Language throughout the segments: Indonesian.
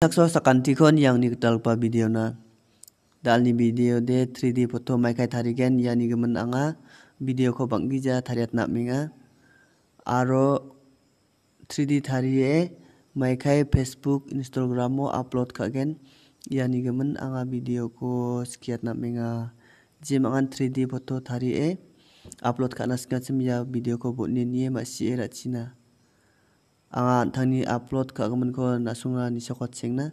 sakan tikon yang nikdalpa video na. ni video de 3D foto gen tarigen yani gemen anga video ko banggija nak minga. Aro 3D tarie kai Facebook, Instagram mo upload kagen yani gemen anga video ko sekiat minga. Jim angan 3D foto tarie upload kana singacim ya video ko botni nie masih eracina anga anthangni upload ka ka·giminko nasonga nisokotsengna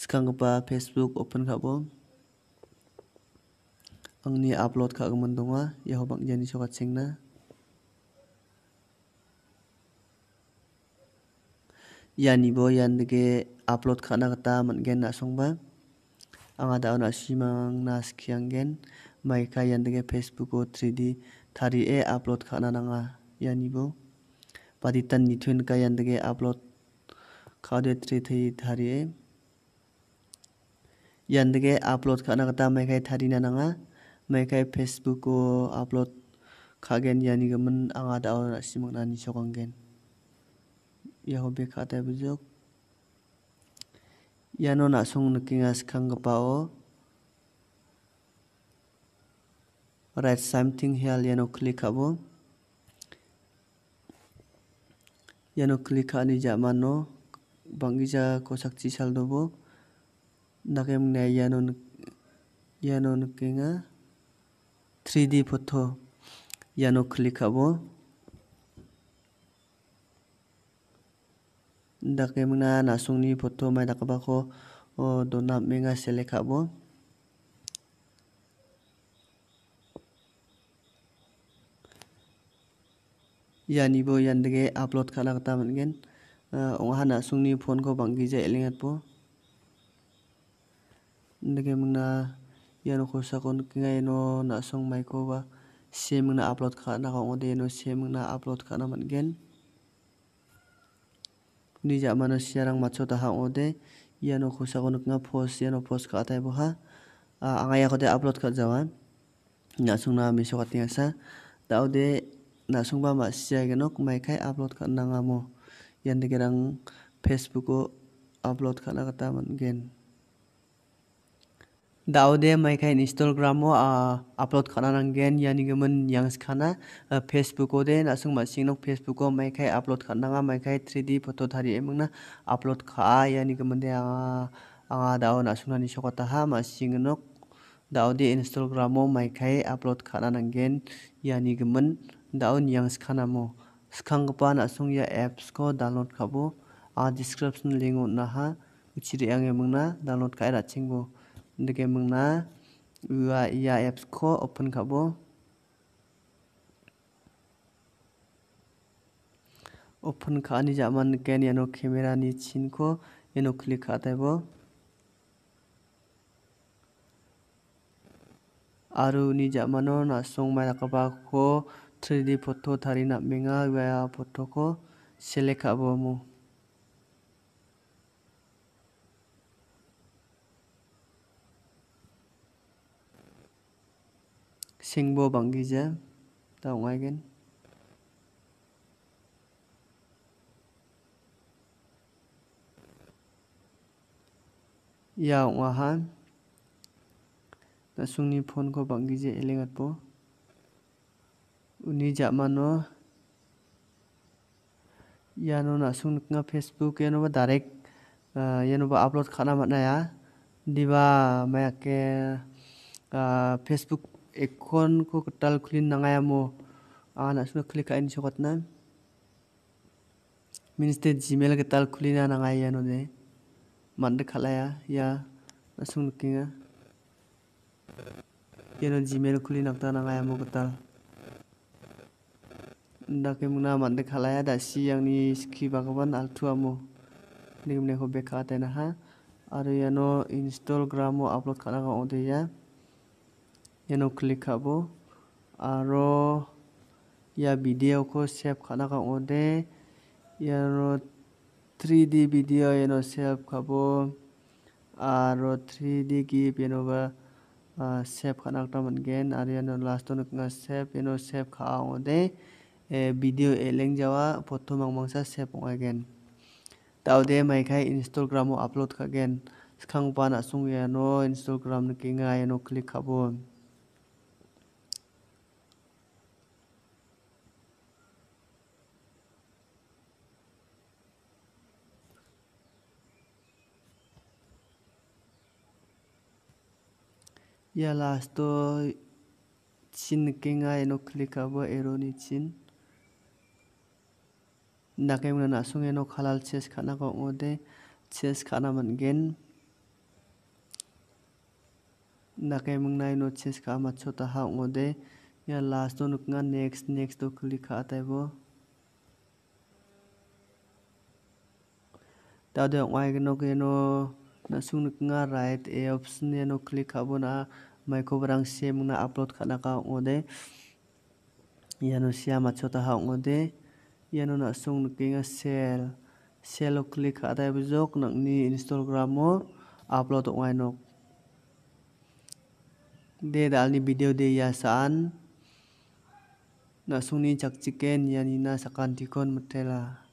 skanggipa facebook open ka Ang angni upload ka ka·gimin donga iaho Yan ni bo yan dike upload ka na ka·na gita man·gen nasongba anga na nasimangna gen maika yan dike facebook o 3D e upload ka ka·na nanga bo paditan nithun ka yandage upload khade tri thei yan yandage upload khana kata tari na nanga kai facebook ko upload khagen yani gamen anga daw simang nani sokanggen ya be khata bujok yano nasung nukinga ga pao write something here yano click abo iano klik ka·ani ja·mano bang·gija kosakchi saldobo dake mingia iano iano nikenga 3D photo iano klik ka·bo dake mingna nasongni photo mai dakgipako dona am·enga select bo yani bo dage upload khala ta mangen ah, ong hana ni phone ko bangi ja elingat po ndege mna yano ko sakon ngai no na sung mai ko ba se mna upload kha ka ko de no se na upload na man gen ni ja mana siarang macho ta ha ya yano ko sakon kinga post yano post ka tai bo ha ah, angai ya ko de upload ka jawan na na mi so ka sa dau de Nah, ba ma sijai nok mai kai upload ngamo yang di dikerang facebook o upload kana kata mangen de mai kai instagram o upload gen yan yani gemen yang skana facebook o de nasung ma sing nok facebook o mai kai upload na nga mai kai 3d photo thari na upload ka a yan yani gemen de anga a dau ni sokata ha ma sing nok de instagram o mai kai upload gen yan yani gemen da·o niang skannamo skanggipa na·song ia apps -ko download ka·bo aa description link -o unaha uchi re·ange mingna download ka·e ra·chengo indike mingna ua ia apps -ko open ka·bo open ka·ani ja·man niken iano camera-ni chinko iano klik ka·atai bo aro uni ja·mano na·song mairakgipako 3D photo nak napmenga gaya photo ko select ka·bo omo. Singbo bang·gija ta ong·aigen. ia ong·aha ni phone-ko bang·gije po uni unijamano na sung nikna facebook ba direct uh, ba upload khana ya. ma diba ya ke uh, facebook ekon ko ketal kulin ah na ya suna klik kain na minister gmail ketal kulina ya no de mande khalaya ya ya na nasung ya iano gmail kulin ngaya mo ketal dakim na mande khalaya da si yang ni ski bhagavan altu amo nim ne ho bekha ta na ha aru ya no install gramo upload khala ga ode ya ya no click abo aro ya video ko save khala ga ode ya no 3d video ya no save khabo aro 3d gif ya no ba save khana ta man gen aru ya no last no save ya no save kha ode Eh, video e eh, leng jawa photo mangmangsa save tau again mai kai instagram upload ka again skang pa na sung ya no instagram ne kinga ya no klik kabon ya lasto chin kenga no click abo ero ni chin dake na nasoke eno halal ches kana ko ngode ches ka·na man gen. Nakai mung nai no chess ka·a chota taha ongo ya ia last nuk nokninga next next o klik ka·a taibo tade ngai geno eno nasung ngan right a option eno klik ka·bo na ko barang sem na upload kana ka ngode. Ya no sia ma chota ha ngode iano na·song nikenga sel selo klik ka·tae bijok nangni instagram o upload ong·a inok de dal·ni video de ia ya saan yani ya na sakan tikon mitela.